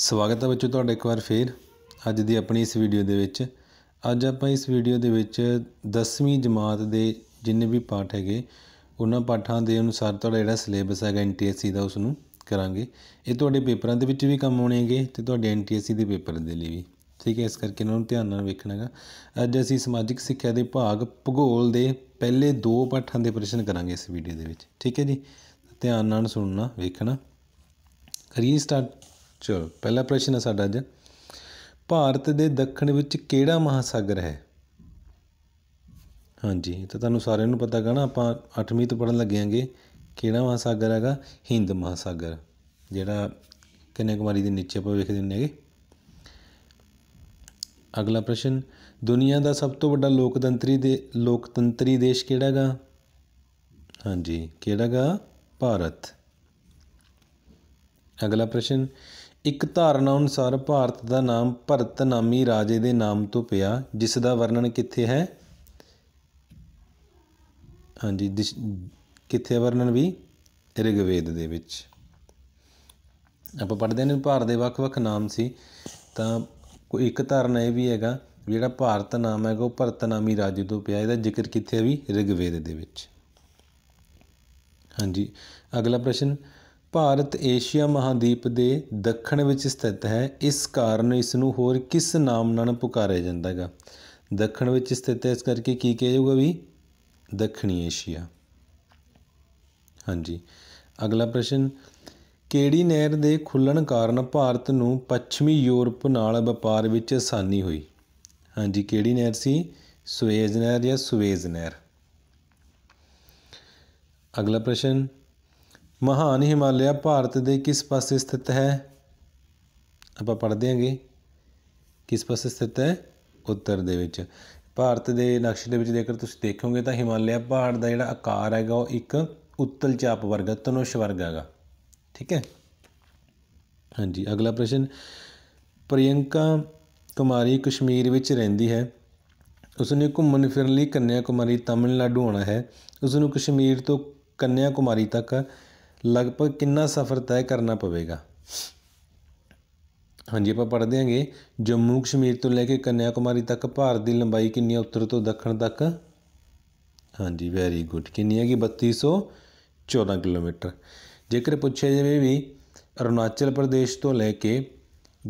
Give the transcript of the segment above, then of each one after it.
ਸਵਾਗਤ ਹੈ ਬੱਚੋ ਤੁਹਾਡਾ ਇੱਕ ਵਾਰ ਫੇਰ ਅੱਜ ਦੀ ਆਪਣੀ ਇਸ ਵੀਡੀਓ ਦੇ ਵਿੱਚ ਅੱਜ ਆਪਾਂ ਇਸ ਵੀਡੀਓ ਦੇ ਵਿੱਚ 10ਵੀਂ ਜਮਾਤ ਦੇ ਜਿੰਨੇ ਵੀ ਪਾਠ ਹੈਗੇ ਉਹਨਾਂ ਪਾਠਾਂ ਦੇ ਅਨੁਸਾਰ ਤੁਹਾਡਾ ਜਿਹੜਾ ਸਿਲੇਬਸ ਹੈਗਾ ਐਨਟੀਐਸਸੀ ਦਾ ਉਸ ਨੂੰ ਕਰਾਂਗੇ ਇਹ ਤੁਹਾਡੇ ਪੇਪਰਾਂ ਦੇ ਵਿੱਚ ਵੀ ਕੰਮ ਆਉਣਗੇ ਤੇ ਤੁਹਾਡੇ ਐਨਟੀਐਸਸੀ ਦੇ ਪੇਪਰ ਦੇ ਲਈ ਵੀ ਠੀਕ ਹੈ ਇਸ ਕਰਕੇ ਇਹਨਾਂ ਨੂੰ ਧਿਆਨ ਨਾਲ ਵੇਖਣਾਗਾ ਅੱਜ ਅਸੀਂ ਸਮਾਜਿਕ ਸਿੱਖਿਆ ਦੇ ਭਾਗ ਭੂਗੋਲ ਦੇ ਪਹਿਲੇ ਦੋ ਪਾਠਾਂ ਦੇ ਪ੍ਰਸ਼ਨ ਕਰਾਂਗੇ ਇਸ ਵੀਡੀਓ ਦੇ ਵਿੱਚ ਠੀਕ ਹੈ ਜੀ ਧਿਆਨ ਨਾਲ ਸੁਣਨਾ ਵੇਖਣਾ ਕਰੀਏ ਸਟਾਰਟ ਚਲ ਪਹਿਲਾ ਪ੍ਰਸ਼ਨ ਹੈ ਸਾਡਾ ਅੱਜ ਭਾਰਤ ਦੇ ਦੱਖਣ ਵਿੱਚ ਕਿਹੜਾ ਮਹਾਸਾਗਰ ਹੈ ਹਾਂਜੀ ਤਾਂ ਤੁਹਾਨੂੰ ਸਾਰਿਆਂ ਨੂੰ ਪਤਾ ਹੈਗਾ ਆਪਾਂ 8ਵੀਂ ਤੋਂ ਪੜਨ ਲੱਗੇ ਆਂਗੇ ਕਿਹੜਾ ਮਹਾਸਾਗਰ ਹੈਗਾ ਹਿੰਦ ਮਹਾਸਾਗਰ ਜਿਹੜਾ ਕਨਿਆਕੁਮਾਰੀ ਦੇ ਨੀਚੇ ਆਪਾਂ ਵੇਖਦੇ ਹੁੰਦੇ ਹੈਗੇ ਅਗਲਾ ਪ੍ਰਸ਼ਨ ਦੁਨੀਆ ਦਾ ਸਭ ਤੋਂ ਵੱਡਾ ਲੋਕਤੰਤਰੀ ਦੇ ਲੋਕਤੰਤਰੀ ਦੇਸ਼ ਕਿਹੜਾ ਹੈਗਾ ਹਾਂਜੀ ਕਿਹੜਾ ਹੈਗਾ ਭਾਰਤ ਅਗਲਾ ਪ੍ਰਸ਼ਨ ਇੱਕ ਧਾਰਨਾ ਅਨੁਸਾਰ ਭਾਰਤ ਦਾ ਨਾਮ ਭਰਤ ਨਾਮੀ ਰਾਜੇ ਦੇ ਨਾਮ ਤੋਂ ਪਿਆ ਜਿਸ ਦਾ ਵਰਣਨ ਕਿੱਥੇ ਹੈ ਹਾਂਜੀ ਕਿੱਥੇ ਵਰਣਨ ਵੀ ਰਿਗਵੇਦ ਦੇ ਵਿੱਚ ਆਪਾਂ ਪੜ੍ਹਦੇ ਨੇ ਭਾਰਤ ਦੇ ਵੱਖ-ਵੱਖ ਨਾਮ ਸੀ ਤਾਂ ਕੋਈ ਇੱਕ ਧਾਰਨਾ ਇਹ ਵੀ ਹੈਗਾ ਜਿਹੜਾ ਭਾਰਤ ਨਾਮ ਹੈਗਾ ਉਹ ਭਰਤ ਨਾਮੀ ਰਾਜੇ ਤੋਂ ਪਿਆ ਇਹਦਾ ਜ਼ਿਕਰ ਕਿੱਥੇ ਹੈ ਵੀ ਰਿਗਵੇਦ ਦੇ ਵਿੱਚ ਹਾਂਜੀ ਅਗਲਾ ਪ੍ਰਸ਼ਨ ਭਾਰਤ ਏਸ਼ੀਆ ਮਹਾਦੀਪ ਦੇ ਦੱਖਣ ਵਿੱਚ ਸਥਿਤ ਹੈ ਇਸ ਕਾਰਨ ਇਸ ਨੂੰ ਹੋਰ ਕਿਸ ਨਾਮ ਨਾਲ ਪੁਕਾਰਿਆ ਜਾਂਦਾ ਹੈਗਾ ਦੱਖਣ ਵਿੱਚ ਸਥਿਤ ਇਸ ਕਰਕੇ ਕੀ ਕਿਹਾ ਜਾਊਗਾ ਵੀ ਦੱਖਣੀ ਏਸ਼ੀਆ ਹਾਂਜੀ ਅਗਲਾ ਪ੍ਰਸ਼ਨ ਕਿਹੜੀ ਨਹਿਰ ਦੇ ਖੁੱਲਣ ਕਾਰਨ ਭਾਰਤ ਨੂੰ ਪੱਛਮੀ ਯੂਰਪ ਨਾਲ ਵਪਾਰ ਵਿੱਚ ਆਸਾਨੀ ਹੋਈ ਹਾਂਜੀ ਕਿਹੜੀ ਨਹਿਰ ਸੀ ਸੁਏਜ਼ ਨਹਿਰ ਜਾਂ ਸੁਵੇਜ਼ ਨਹਿਰ ਅਗਲਾ ਪ੍ਰਸ਼ਨ ਮਹਾਨ ਹਿਮਾਲਿਆ ਭਾਰਤ ਦੇ ਕਿਸ ਪਾਸੇ ਸਥਿਤ ਹੈ ਆਪਾਂ ਪੜ੍ਹਦੇ ਹਾਂਗੇ ਕਿਸ ਪਾਸੇ ਸਥਿਤ ਹੈ ਉੱਤਰ ਦੇ ਵਿੱਚ ਭਾਰਤ ਦੇ ਨਕਸ਼ੇ ਦੇ ਵਿੱਚ ਜੇਕਰ ਤੁਸੀਂ ਦੇਖੋਗੇ ਤਾਂ ਹਿਮਾਲਿਆ ਪਹਾੜ ਦਾ ਜਿਹੜਾ ਆਕਾਰ ਹੈਗਾ ਉਹ ਇੱਕ ਉੱਤਲ ਚਾਪ ਵਰਗਾ ਤਨੁਸ਼ ਵਰਗਾ ਹੈਗਾ ਠੀਕ ਹੈ ਹਾਂਜੀ ਅਗਲਾ ਪ੍ਰਸ਼ਨ ਪ੍ਰਿਯੰਕਾ ਕੁਮਾਰੀ ਕਸ਼ਮੀਰ ਵਿੱਚ ਰਹਿੰਦੀ ਹੈ ਉਸ ਨੇ ਘੁੰਮਣ ਫਿਰਨ ਲਈ ਕੰਨਿਆ ਕੁਮਾਰੀ ਤਾਮਿਲਨਾਡੂ ਆਉਣਾ ਹੈ ਉਸ ਨੂੰ ਕਸ਼ਮੀਰ ਤੋਂ ਕੰਨਿਆ ਕੁਮਾਰੀ ਤੱਕ ਲਗਭਗ ਕਿੰਨਾ ਸਫ਼ਰ ਤੈਅ ਕਰਨਾ ਪਵੇਗਾ ਹਾਂਜੀ ਆਪਾਂ ਪੜ੍ਹਦੇ ਹਾਂਗੇ ਜੰਮੂ ਕਸ਼ਮੀਰ ਤੋਂ ਲੈ ਕੇ ਕੰਨਿਆ ਕੁਮਾਰੀ ਤੱਕ ਭਾਰਤ ਦੀ ਲੰਬਾਈ ਕਿੰਨੀ ਹੈ ਉੱਤਰ ਤੋਂ ਦੱਖਣ ਤੱਕ ਹਾਂਜੀ ਵੈਰੀ ਗੁੱਡ ਕਿੰਨੀ ਹੈਗੀ 3214 ਕਿਲੋਮੀਟਰ ਜੇਕਰ ਪੁੱਛਿਆ ਜਾਵੇ ਵੀ ਅਰੁਣਾਚਲ ਪ੍ਰਦੇਸ਼ ਤੋਂ ਲੈ ਕੇ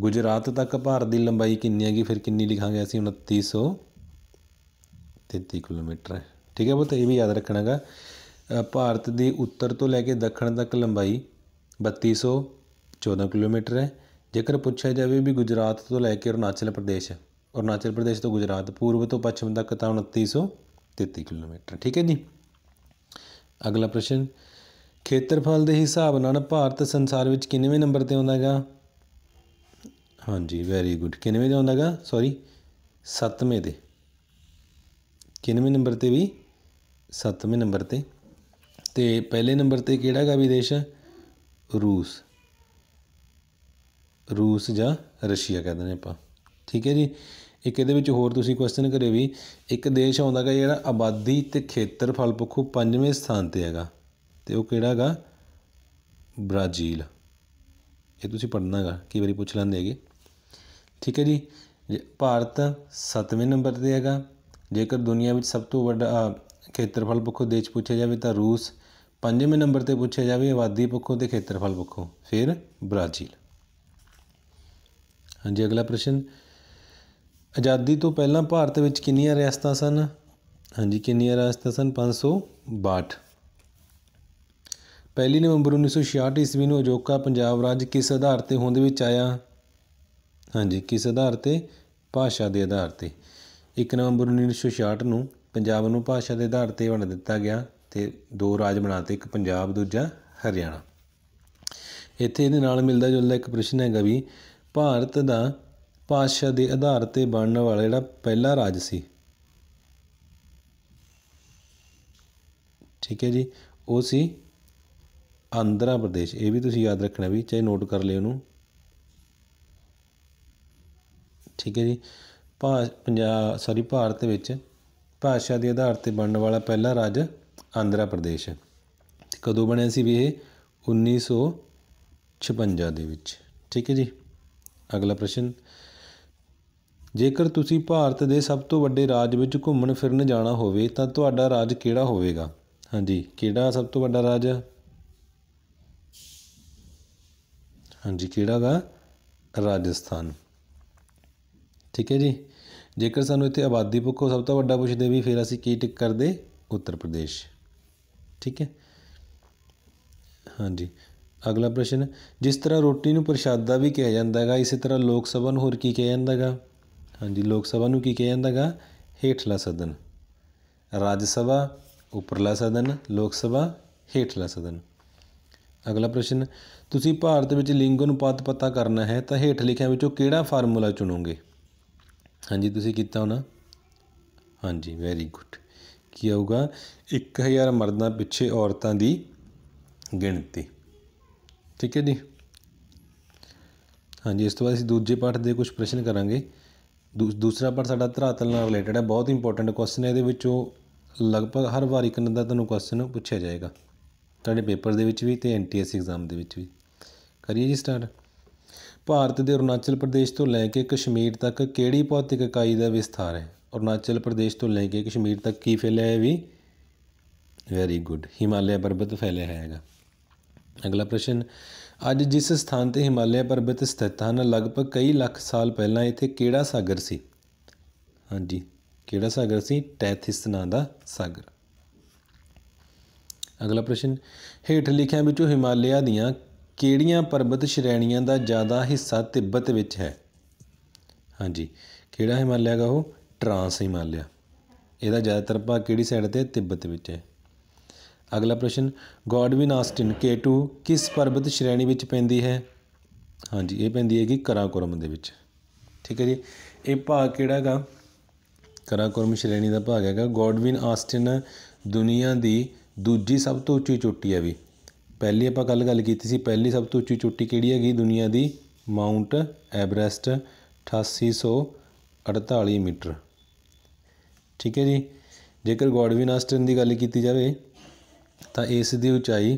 ਗੁਜਰਾਤ ਤੱਕ ਭਾਰਤ ਦੀ ਲੰਬਾਈ ਕਿੰਨੀ ਹੈਗੀ ਫਿਰ ਕਿੰਨੀ ਲਿਖਾਂਗੇ ਅਸੀਂ 2933 ਕਿਲੋਮੀਟਰ ਠੀਕ ਹੈ ਬਤ ਇਹ ਵੀ ਯਾਦ ਰੱਖਣਾਗਾ ਭਾਰਤ ਦੀ ਉੱਤਰ ਤੋਂ ਲੈ ਕੇ ਦੱਖਣ ਤੱਕ ਲੰਬਾਈ 3214 ਕਿਲੋਮੀਟਰ ਹੈ ਜੇਕਰ ਪੁੱਛਿਆ ਜਾਵੇ ਵੀ ਗੁਜਰਾਤ ਤੋਂ ਲੈ ਕੇ ਅਰੁਣਾਚਲ ਪ੍ਰਦੇਸ਼ ਅਰੁਣਾਚਲ ਪ੍ਰਦੇਸ਼ ਤੋਂ ਗੁਜਰਾਤ ਪੂਰਬ ਤੋਂ ਪੱਛਮ ਤੱਕ ਤਾਂ 2933 ਕਿਲੋਮੀਟਰ ਠੀਕ ਹੈ ਜੀ ਅਗਲਾ ਪ੍ਰਸ਼ਨ ਖੇਤਰਫਲ ਦੇ ਹਿਸਾਬ ਨਾਲ ਭਾਰਤ ਸੰਸਾਰ ਵਿੱਚ ਕਿੰਨੇਵੇਂ ਨੰਬਰ ਤੇ ਆਉਂਦਾ ਹੈਗਾ ਹਾਂਜੀ ਵੈਰੀ ਗੁੱਡ ਕਿੰਨੇਵੇਂ ਤੇ ਆਉਂਦਾ ਹੈਗਾ ਸੌਰੀ 7ਵੇਂ ਤੇ ਕਿੰਨੇਵੇਂ ਨੰਬਰ ਤੇ ਵੀ 7ਵੇਂ ਨੰਬਰ ਤੇ ਤੇ ਪਹਿਲੇ ਨੰਬਰ ਤੇ ਕਿਹੜਾ ਹੈਗਾ ਵਿਦੇਸ਼ ਰੂਸ ਰੂਸ ਜਾਂ ਰਸ਼ੀਆ ਕਹਿੰਦੇ ਨੇ ਆਪਾਂ ਠੀਕ ਹੈ ਜੀ ਇੱਕ ਇਹਦੇ ਵਿੱਚ ਹੋਰ ਤੁਸੀਂ ਕੁਐਸਚਨ ਕਰਿਓ ਵੀ ਇੱਕ ਦੇਸ਼ ਆਉਂਦਾ ਹੈਗਾ ਜਿਹੜਾ ਆਬਾਦੀ ਤੇ ਖੇਤਰਫਲ ਪੱਖੋਂ ਪੰਜਵੇਂ ਸਥਾਨ ਤੇ ਹੈਗਾ ਤੇ ਉਹ ਕਿਹੜਾ ਹੈਗਾ ਬ੍ਰਾਜ਼ੀਲ ਇਹ ਤੁਸੀਂ ਪੜ੍ਹਨਾ ਹੈਗਾ ਕਈ ਵਾਰੀ ਪੁੱਛ ਲੈਂਦੇ ਹੈਗੇ ਠੀਕ ਹੈ ਜੀ ਭਾਰਤ 7ਵੇਂ ਨੰਬਰ ਤੇ ਹੈਗਾ ਜੇਕਰ ਦੁਨੀਆ ਵਿੱਚ ਸਭ ਤੋਂ ਵੱਡਾ ਖੇਤਰਫਲ ਪੱਖੋਂ ਦੇਸ਼ ਪੁੱਛਿਆ ਜਾਵੇ ਤਾਂ ਰੂਸ ਪੰਜਵੇਂ ਨੰਬਰ ਤੇ ਪੁੱਛਿਆ ਜਾਵੇ ਆਬਾਦੀ ਪੱਖੋਂ ਤੇ ਖੇਤਰਫਲ ਪੱਖੋਂ ਫਿਰ ਬ੍ਰਾਜ਼ੀਲ ਹਾਂਜੀ ਅਗਲਾ ਪ੍ਰਸ਼ਨ ਆਜ਼ਾਦੀ ਤੋਂ ਪਹਿਲਾਂ ਭਾਰਤ ਵਿੱਚ ਕਿੰਨੀਆਂ ਰਿਆਸਤਾਂ ਸਨ ਹਾਂਜੀ ਕਿੰਨੀਆਂ ਰਿਆਸਤਾਂ ਸਨ 562 ਪਹਿਲੀ ਨਵੰਬਰ 1966 ਈਸਵੀ ਨੂੰ ਅਜੋਕਾ ਪੰਜਾਬ ਰਾਜ ਕਿਸ ਆਧਾਰ ਤੇ ਹੋਂਦ ਵਿੱਚ ਆਇਆ ਹਾਂਜੀ ਕਿਸ ਆਧਾਰ ਤੇ ਭਾਸ਼ਾ ਦੇ ਆਧਾਰ ਤੇ 1 ਨਵੰਬਰ 1966 ਨੂੰ ਪੰਜਾਬ ਨੂੰ ਭਾਸ਼ਾ ਦੇ ਆਧਾਰ ਤੇ ਵੰਡ ਦਿੱਤਾ ਗਿਆ ਤੇ ਦੋ ਰਾਜ ਬਣਾਤੇ ਇੱਕ ਪੰਜਾਬ ਦੂਜਾ ਹਰਿਆਣਾ ਇੱਥੇ ਇਹਦੇ ਨਾਲ ਮਿਲਦਾ ਜੁਲਦਾ ਇੱਕ ਪ੍ਰਸ਼ਨ ਹੈਗਾ ਵੀ ਭਾਰਤ ਦਾ ਭਾਸ਼ਾ ਦੇ ਆਧਾਰ ਤੇ ਬਣਨ ਵਾਲਾ ਜਿਹੜਾ ਪਹਿਲਾ ਰਾਜ ਸੀ ਠੀਕ ਹੈ ਜੀ ਉਹ ਸੀ ਆਂਧਰਾ ਪ੍ਰਦੇਸ਼ ਇਹ ਵੀ ਤੁਸੀਂ ਯਾਦ ਰੱਖਣਾ ਵੀ ਚਾਹੇ ਨੋਟ ਕਰ ਲਿਓ ਉਹਨੂੰ ਠੀਕ ਹੈ ਜੀ ਪੰਜਾਬ ਸੌਰੀ ਭਾਰਤ ਵਿੱਚ ਭਾਸ਼ਾ ਦੇ ਆਧਾਰ ਤੇ ਬਣਨ ਵਾਲਾ ਪਹਿਲਾ ਰਾਜ ਆਂਧਰਾ ਪ੍ਰਦੇਸ਼ ਹੈ ਕਦੋਂ ਬਣਿਆ ਸੀ ਵੀ ਇਹ 1956 ਦੇ ਵਿੱਚ ਠੀਕ ਹੈ ਜੀ ਅਗਲਾ ਪ੍ਰਸ਼ਨ ਜੇਕਰ ਤੁਸੀਂ ਭਾਰਤ ਦੇ ਸਭ ਤੋਂ ਵੱਡੇ ਰਾਜ ਵਿੱਚ ਘੁੰਮਣ ਫਿਰਨ ਜਾਣਾ ਹੋਵੇ ਤਾਂ ਤੁਹਾਡਾ ਰਾਜ ਕਿਹੜਾ ਹੋਵੇਗਾ ਹਾਂਜੀ ਕਿਹੜਾ ਸਭ ਤੋਂ ਵੱਡਾ ਰਾਜ ਹਾਂਜੀ ਕਿਹੜਾ ਦਾ ਰਾਜਸਥਾਨ ਠੀਕ ਹੈ ਜੀ ਜੇਕਰ ਸਾਨੂੰ ਇੱਥੇ ਆਬਾਦੀ ਪੱਖੋਂ ਸਭ ਤੋਂ ਵੱਡਾ ਪੁੱਛਦੇ ਵੀ ਫਿਰ ਅਸੀਂ ਕੀ ਟਿਕ ਕਰਦੇ ਉੱਤਰ ਪ੍ਰਦੇਸ਼ ਠੀਕ ਹੈ ਹਾਂਜੀ ਅਗਲਾ ਪ੍ਰਸ਼ਨ ਜਿਸ ਤਰ੍ਹਾਂ ਰੋਟੀ ਨੂੰ ਪ੍ਰਸ਼ਾਦ ਦਾ ਵੀ ਕਿਹਾ ਜਾਂਦਾ ਹੈਗਾ ਇਸੇ ਤਰ੍ਹਾਂ ਲੋਕ ਸਭਾ ਨੂੰ ਹੋਰ ਕੀ ਕਿਹਾ ਜਾਂਦਾ ਹੈਗਾ ਹਾਂਜੀ ਲੋਕ ਸਭਾ ਨੂੰ ਕੀ ਕਿਹਾ ਜਾਂਦਾ ਹੈਗਾ ਹੇਠਲਾ ਸਦਨ ਰਾਜ ਸਭਾ ਉਪਰਲਾ ਸਦਨ ਲੋਕ ਸਭਾ ਹੇਠਲਾ ਸਦਨ ਅਗਲਾ ਪ੍ਰਸ਼ਨ ਤੁਸੀਂ ਭਾਰਤ ਵਿੱਚ ਲਿੰਗ ਅਨੁਪਾਤ ਪਤਾ ਕਰਨਾ ਹੈ ਤਾਂ ਹੇਠ ਲਿਖਿਆਂ ਵਿੱਚੋਂ ਕਿਹੜਾ ਫਾਰਮੂਲਾ ਚੁਣੋਗੇ ਹਾਂਜੀ ਤੁਸੀਂ ਕੀਤਾ ਹੋਣਾ ਹਾਂਜੀ ਵੈਰੀ ਗੁੱਡ ਕੀ ਆਊਗਾ 1000 ਮਰਦਾਂ ਪਿੱਛੇ ਔਰਤਾਂ ਦੀ ਗਿਣਤੀ ਠੀਕ ਹੈ ਜੀ ਹਾਂਜੀ ਇਸ ਤੋਂ ਬਾਅਦ ਅਸੀਂ ਦੂਜੇ ਪਾਠ ਦੇ ਕੁਝ ਪ੍ਰਸ਼ਨ ਕਰਾਂਗੇ ਦੂਸਰਾ ਪਾਠ ਸਾਡਾ ਧਰਾਤਲ ਨਾਲ ਰਿਲੇਟਡ ਹੈ ਬਹੁਤ ਇੰਪੋਰਟੈਂਟ ਕੁਐਸਚਨ ਹੈ ਇਹਦੇ ਵਿੱਚੋਂ ਲਗਭਗ ਹਰ ਵਾਰ ਇੱਕ ਨੰਦਾ ਤੁਹਾਨੂੰ ਕੁਐਸਚਨ ਪੁੱਛਿਆ ਜਾਏਗਾ ਤੁਹਾਡੇ ਪੇਪਰ ਦੇ ਵਿੱਚ ਵੀ ਤੇ ਐਨਟੀਐਸ ਐਗਜ਼ਾਮ ਦੇ ਵਿੱਚ ਵੀ ਕਰੀਏ ਜੀ ਸਟਾਰਟ ਭਾਰਤ ਦੇ ਅਰੁਣਾਚਲ ਪ੍ਰਦੇਸ਼ ਤੋਂ ਲੈ ਕੇ ਕਸ਼ਮੀਰ ਤੱਕ ਕਿਹੜੀ ਭੌਤਿਕ ਇਕਾਈ ਦਾ ਵਿਸਥਾਰ ਹੈ ਅਰੁਣਾਚਲ ਪ੍ਰਦੇਸ਼ ਤੋਂ ਲੈ ਕੇ ਕਸ਼ਮੀਰ ਤੱਕ ਕੀ ਫੈਲਿਆ ਹੈ ਵੀ ਵੈਰੀ ਗੁੱਡ ਹਿਮਾਲਿਆ ਪਰਬਤ ਫੈਲਿਆ ਹੈਗਾ ਅਗਲਾ ਪ੍ਰਸ਼ਨ ਅੱਜ ਜਿਸ ਸਥਾਨ ਤੇ ਹਿਮਾਲਿਆ ਪਰਬਤ ਸਥਿਤ ਹਨ ਲਗਭਗ ਕਈ ਲੱਖ ਸਾਲ ਪਹਿਲਾਂ ਇੱਥੇ ਕਿਹੜਾ ਸਾਗਰ ਸੀ ਹਾਂਜੀ ਕਿਹੜਾ ਸਾਗਰ ਸੀ ਟੈਥਿਸ ਨਾਂ ਦਾ ਸਾਗਰ ਅਗਲਾ ਪ੍ਰਸ਼ਨ ਹੇਠ ਲਿਖਿਆਂ ਵਿੱਚੋਂ ਹਿਮਾਲਿਆ ਦੀਆਂ ਕਿਹੜੀਆਂ ਪਰਬਤ ਸ਼੍ਰੇਣੀਆਂ ਦਾ ਜ਼ਿਆਦਾ ਹਿੱਸਾ ਤਿੱਬਤ ਵਿੱਚ ਹੈ ਹਾਂਜੀ ਕਿਹੜਾ ਹਿਮਾਲਿਆ ਗਾ ਉਹ ਟਰਾਂਸ ਹਿਮਾਲਿਆ ਇਹਦਾ ਜ਼ਿਆਦਾਤਰ ਭਾਗ ਕਿਹੜੀ ਸਾਈਡ ਤੇ ਤਿੱਬਤ ਵਿੱਚ ਹੈ ਅਗਲਾ ਪ੍ਰਸ਼ਨ ਗੋਡਵਿਨ ਆਸਟਿਨ K2 ਕਿਸ ਪਰਬਤ ਸ਼੍ਰੇਣੀ ਵਿੱਚ ਪੈਂਦੀ ਹੈ ਹਾਂਜੀ ਇਹ ਪੈਂਦੀ ਹੈ ਕਿ ਕਰਾਕੋਰਮ ਦੇ ਵਿੱਚ ਠੀਕ ਹੈ ਜੀ ਇਹ ਭਾਗ ਕਿਹੜਾ ਹੈਗਾ ਕਰਾਕੋਰਮ ਸ਼੍ਰੇਣੀ ਦਾ ਭਾਗ ਹੈਗਾ ਗੋਡਵਿਨ ਆਸਟਿਨ ਦੁਨੀਆ ਦੀ ਦੂਜੀ ਸਭ ਤੋਂ ਉੱਚੀ ਚੋਟੀ ਹੈ ਵੀ ਪਹਿਲੀ ਆਪਾਂ ਗੱਲ ਗੱਲ ਕੀਤੀ ਸੀ ਪਹਿਲੀ ਸਭ ਤੋਂ ਉੱਚੀ ਚੋਟੀ ਕਿਹੜੀ ਹੈਗੀ ਦੁਨੀਆ ਦੀ ਮਾਊਂਟ ਐਵਰੈਸਟ 8848 ਮੀਟਰ ਠੀਕ ਹੈ ਜੀ ਜੇਕਰ ਗੋਡਵਿਨ ਆਸਟਨ ਦੀ ਗੱਲ ਕੀਤੀ ਜਾਵੇ ਤਾਂ ਇਸ ਦੀ ਉਚਾਈ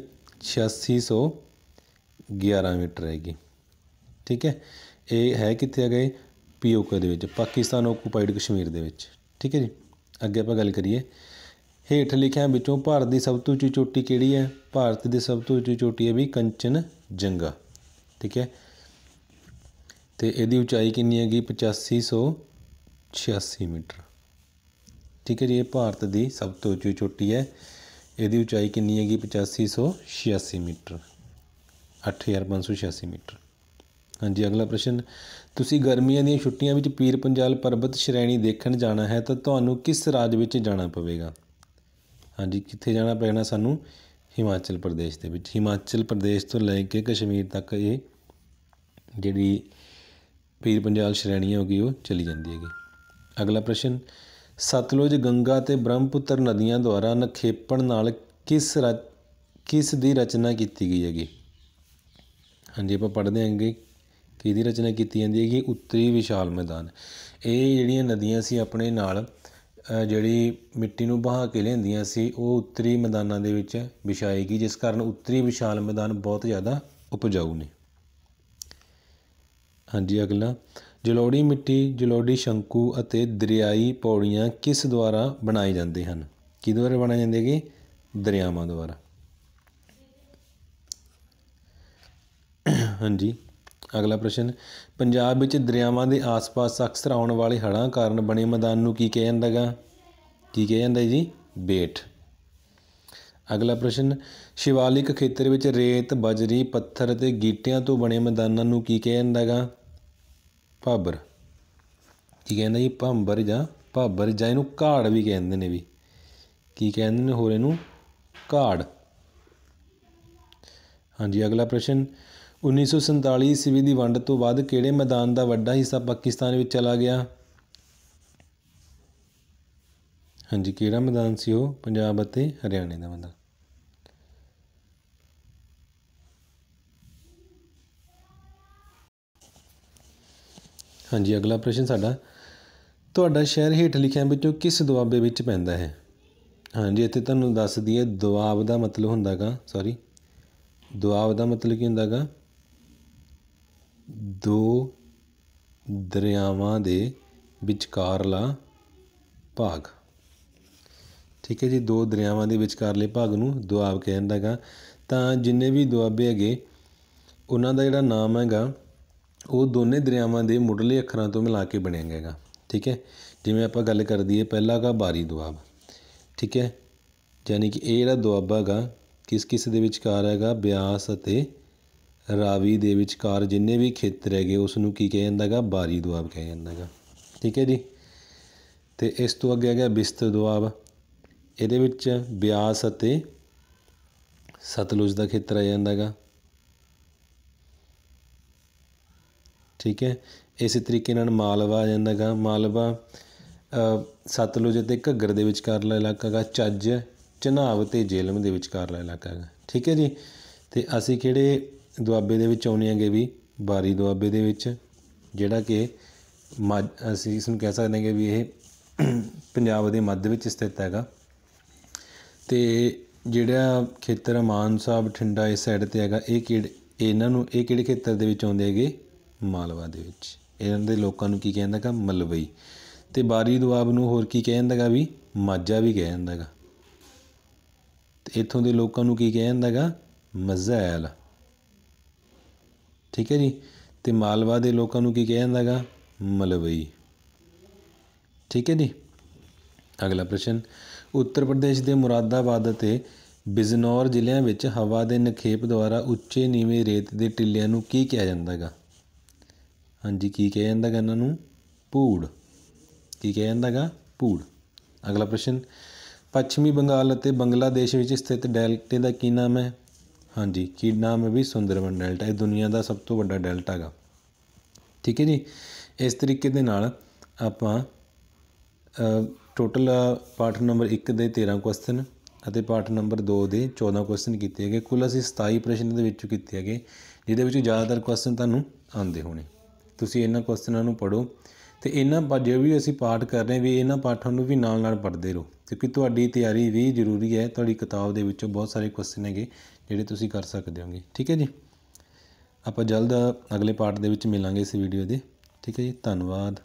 8611 ਮੀਟਰ ਹੈਗੀ ਠੀਕ ਹੈ ਇਹ ਹੈ ਕਿੱਥੇ ਹੈਗਾ ਪੀਓਕੇ ਦੇ ਵਿੱਚ ਪਾਕਿਸਤਾਨ ਓਕੂਪਾਈਡ ਕਸ਼ਮੀਰ ਦੇ ਵਿੱਚ ਠੀਕ ਹੈ ਜੀ ਅੱਗੇ ਆਪਾਂ ਗੱਲ ਕਰੀਏ ਹੇਠ ਲਿਖਿਆਂ ਵਿੱਚੋਂ ਭਾਰਤ ਦੀ ਸਭ ਤੋਂ ਉੱਚੀ ਚੋਟੀ ਕਿਹੜੀ ਹੈ ਭਾਰਤ ਦੀ ਸਭ ਤੋਂ ਉੱਚੀ ਚੋਟੀ ਹੈ ਵੀ ਕੰਚਨ ਜੰਗਾ ਠੀਕ ਹੈ ਤੇ ਇਹਦੀ ਉਚਾਈ ਕਿੰਨੀ ਹੈਗੀ 8586 ਮੀਟਰ ਠੀਕ ਹੈ ਜੀ ਇਹ ਭਾਰਤ ਦੀ ਸਭ ਤੋਂ ਉੱਚੀ ਚੋਟੀ ਹੈ ਇਹਦੀ ਉਚਾਈ ਕਿੰਨੀ ਹੈਗੀ 8586 ਮੀਟਰ 8586 ਮੀਟਰ ਹਾਂਜੀ ਅਗਲਾ ਪ੍ਰਸ਼ਨ ਤੁਸੀਂ ਗਰਮੀਆਂ ਦੀਆਂ ਛੁੱਟੀਆਂ ਵਿੱਚ ਪੀਰ ਪੰਜਾਲ ਪਰਬਤ ਸ਼੍ਰੇਣੀ ਦੇਖਣ ਜਾਣਾ ਹੈ ਤਾਂ ਤੁਹਾਨੂੰ ਕਿਸ ਰਾਜ ਵਿੱਚ ਜਾਣਾ ਪਵੇਗਾ ਹਾਂਜੀ ਕਿੱਥੇ ਜਾਣਾ ਪੈਣਾ ਸਾਨੂੰ ਹਿਮਾਚਲ ਪ੍ਰਦੇਸ਼ ਦੇ ਵਿੱਚ ਹਿਮਾਚਲ ਪ੍ਰਦੇਸ਼ ਤੋਂ ਲੈ ਕੇ ਕਸ਼ਮੀਰ ਤੱਕ ਇਹ ਜਿਹੜੀ ਪੀਰ ਪੰਜਾਲ ਸ਼੍ਰੇਣੀ ਹੋ ਗਈ ਉਹ ਚਲੀ ਜਾਂਦੀ ਹੈਗੀ ਅਗਲਾ ਪ੍ਰਸ਼ਨ ਸਤਲੁਜ ਗੰਗਾ ਤੇ ਬ੍ਰਹਮਪੁੱਤਰ ਨਦੀਆਂ ਦੁਆਰਾ ਨਖੇਪਣ ਨਾਲ ਕਿਸ ਕਿਸ ਦੀ ਰਚਨਾ ਕੀਤੀ ਗਈ ਹੈਗੀ ਹਾਂਜੀ ਆਪਾਂ ਪੜ੍ਹਦੇ ਹਾਂਗੇ ਕਿਹਦੀ ਰਚਨਾ ਕੀਤੀ ਜਾਂਦੀ ਹੈਗੀ ਉੱਤਰੀ ਵਿਸ਼ਾਲ ਮੈਦਾਨ ਇਹ ਜਿਹੜੀਆਂ ਨਦੀਆਂ ਸੀ ਆਪਣੇ ਨਾਲ ਜਿਹੜੀ ਮਿੱਟੀ ਨੂੰ ਬਹਾ ਕੇ ਲੈਂਦੀਆਂ ਸੀ ਉਹ ਉੱਤਰੀ ਮੈਦਾਨਾਂ ਦੇ ਵਿੱਚ ਵਿਛਾਏਗੀ ਜਿਸ ਕਾਰਨ ਉੱਤਰੀ ਵਿਸ਼ਾਲ ਮੈਦਾਨ ਬਹੁਤ ਜ਼ਿਆਦਾ ਉਪਜਾਊ ਨੇ ਹਾਂਜੀ ਅਗਲਾ ਜਲੋੜੀ ਮਿੱਟੀ ਜਲੋੜੀ ਸ਼ੰਕੂ ਅਤੇ ਦਰਿਆਈ ਪੌੜੀਆਂ ਕਿਸ ਦੁਆਰਾ ਬਣਾਏ ਜਾਂਦੇ ਹਨ ਕਿਹਦੇ ਦੁਆਰਾ ਬਣਾਏ ਜਾਂਦੇ ਦਰਿਆਵਾਂ ਦੁਆਰਾ ਹਾਂਜੀ ਅਗਲਾ ਪ੍ਰਸ਼ਨ ਪੰਜਾਬ ਵਿੱਚ ਦਰਿਆਵਾਂ ਦੇ ਆਸ-ਪਾਸ ਅਕਸਰ ਆਉਣ ਵਾਲੇ ਹੜ੍ਹਾਂ ਕਾਰਨ ਬਣੇ ਮੈਦਾਨ ਨੂੰ ਕੀ ਕਿਹਾ ਜਾਂਦਾਗਾ ਕੀ ਕਿਹਾ ਜਾਂਦਾ ਜੀ ਬੇਟ ਅਗਲਾ ਪ੍ਰਸ਼ਨ ਸ਼ਿਵਾਲਿਕ ਖੇਤਰ ਵਿੱਚ ਰੇਤ ਬਜਰੀ ਪੱਥਰ ਅਤੇ ਗੀਟਿਆਂ ਤੋਂ ਬਣੇ ਮੈਦਾਨਾਂ ਨੂੰ ਕੀ ਕਿਹਾ ਜਾਂਦਾਗਾ ਭਾਬਰ ਕੀ ਕਹਿੰਦਾ ਜੀ ਭੰਬਰ ਜਾਂ ਭਾਬਰ ਜਾਂ ਇਹਨੂੰ ਘਾੜ ਵੀ ਕਹਿੰਦੇ ਨੇ ਵੀ ਕੀ ਕਹਿੰਦੇ ਨੇ ਹੋਰ ਇਹਨੂੰ ਘਾੜ ਹਾਂਜੀ ਅਗਲਾ ਪ੍ਰਸ਼ਨ 1947 ਈਸਵੀ ਦੀ ਵੰਡ ਤੋਂ ਬਾਅਦ ਕਿਹੜੇ ਮੈਦਾਨ ਦਾ ਵੱਡਾ ਹਿੱਸਾ ਪਾਕਿਸਤਾਨ ਵਿੱਚ ਚਲਾ ਗਿਆ ਹਾਂਜੀ ਕਿਹੜਾ ਮੈਦਾਨ ਸੀ ਉਹ ਪੰਜਾਬ ਅਤੇ ਹਰਿਆਣੇ ਦਾ ਮੈਦਾਨ ਹਾਂਜੀ ਅਗਲਾ ਪ੍ਰਸ਼ਨ ਸਾਡਾ ਤੁਹਾਡਾ ਸ਼ਹਿਰ ਹੇਠ ਲਿਖਿਆਂ ਵਿੱਚੋਂ ਕਿਸ ਦੁਆਬੇ ਵਿੱਚ ਪੈਂਦਾ ਹੈ ਹਾਂਜੀ ਇੱਥੇ ਤੁਹਾਨੂੰ ਦੱਸ ਦਈਏ ਦੁਆਬ ਦਾ ਮਤਲਬ ਹੁੰਦਾਗਾ ਸੌਰੀ ਦੁਆਬ ਦਾ ਮਤਲਬ ਕੀ ਹੁੰਦਾਗਾ ਦੋ ਦਰਿਆਵਾਂ ਦੇ ਵਿਚਕਾਰਲਾ ਭਾਗ ਠੀਕ ਹੈ ਜੀ ਦੋ ਦਰਿਆਵਾਂ ਦੇ ਵਿਚਕਾਰਲੇ ਭਾਗ ਨੂੰ ਦੁਆਬ ਕਹਿੰਦਾ ਹੈਗਾ ਤਾਂ ਜਿੰਨੇ ਵੀ ਦੁਆਬੇ ਹੈਗੇ ਉਹਨਾਂ ਦਾ ਜਿਹੜਾ ਨਾਮ ਹੈਗਾ ਉਹ ਦੋਨੇ ਦਰਿਆਵਾਂ ਦੇ ਮੁੱਢਲੇ ਅੱਖਰਾਂ ਤੋਂ ਮਿਲਾ ਕੇ ਬਣਿਆ ਹੈਗਾ ਠੀਕ ਹੈ ਜਿਵੇਂ ਆਪਾਂ ਗੱਲ ਕਰਦੀ ਹੈ ਪਹਿਲਾ ਹੈਗਾ ਬਾਰੀ ਦੁਆਬ ਠੀਕ ਹੈ ਯਾਨੀ ਕਿ ਇਹ ਜਿਹੜਾ ਦੁਆਬਾ ਹੈਗਾ ਕਿਸ ਕਿਸ ਦੇ ਵਿਚਕਾਰ ਹੈਗਾ ਬਿਆਸ ਅਤੇ ਰਾਵੀ ਦੇ ਵਿਚਕਾਰ ਜਿੰਨੇ ਵੀ ਖੇਤਰ ਹੈਗੇ ਉਸ ਨੂੰ ਕੀ ਕਿਹਾ ਜਾਂਦਾਗਾ ਬਾਰੀ ਦੁਆਬ ਕਿਹਾ ਜਾਂਦਾਗਾ ਠੀਕ ਹੈ ਜੀ ਤੇ ਇਸ ਤੋਂ ਅੱਗੇ ਹੈਗਾ ਬਿਸਤਰ ਦੁਆਬ ਇਹਦੇ ਵਿੱਚ ਬਿਆਸ ਅਤੇ ਸਤਲੁਜ ਦਾ ਖੇਤਰ ਆ ਜਾਂਦਾਗਾ ਠੀਕ ਹੈ ਇਸੇ ਤਰੀਕੇ ਨਾਲ ਮਾਲਵਾ ਆ ਜਾਂਦਾਗਾ ਮਾਲਵਾ ਸਤਲੁਜ ਅਤੇ ਘੱਗਰ ਦੇ ਵਿਚਕਾਰਲਾ ਇਲਾਕਾ ਹੈਗਾ ਚੱਜ ਚਨਾਬ ਤੇ ਜੇਲਮ ਦੇ ਵਿਚਕਾਰਲਾ ਇਲਾਕਾ ਹੈਗਾ ਠੀਕ ਹੈ ਜੀ ਤੇ ਅਸੀਂ ਕਿਹੜੇ ਦੁਆਬੇ ਦੇ ਵਿੱਚ ਆਉਂਦੇ ਹੈਗੇ ਵੀ ਬਾਰੀ ਦੁਆਬੇ ਦੇ ਵਿੱਚ ਜਿਹੜਾ ਕਿ ਅਸੀਂ ਇਸ ਨੂੰ ਕਹਿ ਸਕਦੇ ਹਾਂ ਕਿ ਵੀ ਇਹ ਪੰਜਾਬ ਦੇ ਮੱਧ ਵਿੱਚ ਸਥਿਤ ਹੈਗਾ ਤੇ ਜਿਹੜਾ ਖੇਤਰ ਮਾਨਸਾ ਬਠਿੰਡਾ ਇਸ ਸਾਈਡ ਤੇ ਹੈਗਾ ਇਹ ਕਿਹੜੇ ਇਹਨਾਂ ਨੂੰ ਇਹ ਕਿਹੜੇ ਖੇਤਰ ਦੇ ਵਿੱਚ ਆਉਂਦੇ ਹੈਗੇ ਮਾਲਵਾ ਦੇ ਵਿੱਚ ਇਹਨਾਂ ਦੇ ਲੋਕਾਂ ਨੂੰ ਕੀ ਕਹਿੰਦਾ ਹੈਗਾ ਮਲਵਈ ਤੇ ਬਾਰੀ ਦੁਆਬ ਨੂੰ ਹੋਰ ਕੀ ਕਹਿੰਦਾ ਹੈਗਾ ਵੀ ਮਾਝਾ ਵੀ ਕਹਿੰਦਾ ਹੈਗਾ ਤੇ ਇੱਥੋਂ ਦੇ ਲੋਕਾਂ ਨੂੰ ਕੀ ਕਹਿੰਦਾ ਹੈਗਾ ਮਜ਼ੈਲ ਠੀਕ ਹੈ ਜੀ ਤੇ ਮਾਲਵਾ ਦੇ ਲੋਕਾਂ ਨੂੰ ਕੀ ਕਿਹਾ ਜਾਂਦਾਗਾ ਮਲਵਈ ਠੀਕ ਹੈ ਜੀ ਅਗਲਾ ਪ੍ਰਸ਼ਨ ਉੱਤਰ ਪ੍ਰਦੇਸ਼ ਦੇ ਮੁਰਾਦਾਬਾਦ ਅਤੇ ਬਿਜਨੌਰ ਜ਼ਿਲ੍ਹਿਆਂ ਵਿੱਚ ਹਵਾ ਦੇ ਨਖੇਪ ਦੁਆਰਾ ਉੱਚੇ ਨੀਵੇਂ ਰੇਤ ਦੇ ਟਿੱਲਿਆਂ ਨੂੰ ਕੀ ਕਿਹਾ ਜਾਂਦਾਗਾ ਹਾਂਜੀ ਕੀ ਕਿਹਾ ਜਾਂਦਾਗਾ ਇਹਨਾਂ ਨੂੰ ਪੂੜ ਕੀ ਕਿਹਾ ਜਾਂਦਾਗਾ ਪੂੜ ਅਗਲਾ ਪ੍ਰਸ਼ਨ ਪੱਛਮੀ ਬੰਗਾਲ ਅਤੇ ਬੰਗਲਾਦੇਸ਼ ਵਿੱਚ ਸਥਿਤ ਡੈਲਟੇ ਦਾ ਕੀ ਨਾਮ ਹੈ ਹਾਂਜੀ ਕੀ ਨਾਮ ਹੈ ਵੀ ਸੁੰਦਰਬਨ ਡੈਲਟਾ ਇਹ ਦੁਨੀਆ ਦਾ ਸਭ ਤੋਂ ਵੱਡਾ ਡੈਲਟਾ ਹੈਗਾ ਠੀਕ ਹੈ ਜੀ ਇਸ ਤਰੀਕੇ ਦੇ ਨਾਲ ਆਪਾਂ ਟੋਟਲ ਪਾਠ ਨੰਬਰ 1 ਦੇ 13 ਕੁਐਸਚਨ ਅਤੇ ਪਾਠ ਨੰਬਰ 2 ਦੇ 14 ਕੁਐਸਚਨ ਕੀਤੇ ਹੈਗੇ ਕੁੱਲ ਅਸੀਂ 27 ਪ੍ਰਸ਼ਨ ਦੇ ਵਿੱਚੋਂ ਕੀਤੇ ਹੈਗੇ ਜਿਹਦੇ ਵਿੱਚ ਜ਼ਿਆਦਾਤਰ ਕੁਐਸਚਨ ਤੁਹਾਨੂੰ ਆਉਂਦੇ ਹੋਣੇ ਤੁਸੀਂ ਇਹਨਾਂ ਕੁਐਸਚਨਾਂ ਨੂੰ ਪੜੋ ਤੇ ਇਹਨਾਂ ਜੋ ਵੀ ਅਸੀਂ ਪਾਠ ਕਰ ਰਹੇ ਵੀ ਇਹਨਾਂ ਪਾਠਾਂ ਨੂੰ ਵੀ ਨਾਲ ਨਾਲ ਪੜ੍ਹਦੇ ਰਹੋ ਕਿਉਂਕਿ ਤੁਹਾਡੀ ਤਿਆਰੀ ਵੀ ਜ਼ਰੂਰੀ ਹੈ ਤੁਹਾਡੀ ਕਿਤਾਬ ਦੇ ਵਿੱਚੋਂ ਬਹੁਤ ਸਾਰੇ ਕੁਐਸਚਨ ਹੈਗੇ ਜਿਹੜੇ ਤੁਸੀਂ ਕਰ ਸਕਦੇ ਹੋਗੇ ਠੀਕ ਹੈ ਜੀ ਆਪਾਂ ਜਲਦ ਅਗਲੇ ਪਾਰਟ ਦੇ ਵਿੱਚ ਮਿਲਾਂਗੇ ਇਸ ਵੀਡੀਓ ਦੇ ਠੀਕ ਹੈ ਜੀ ਧੰਨਵਾਦ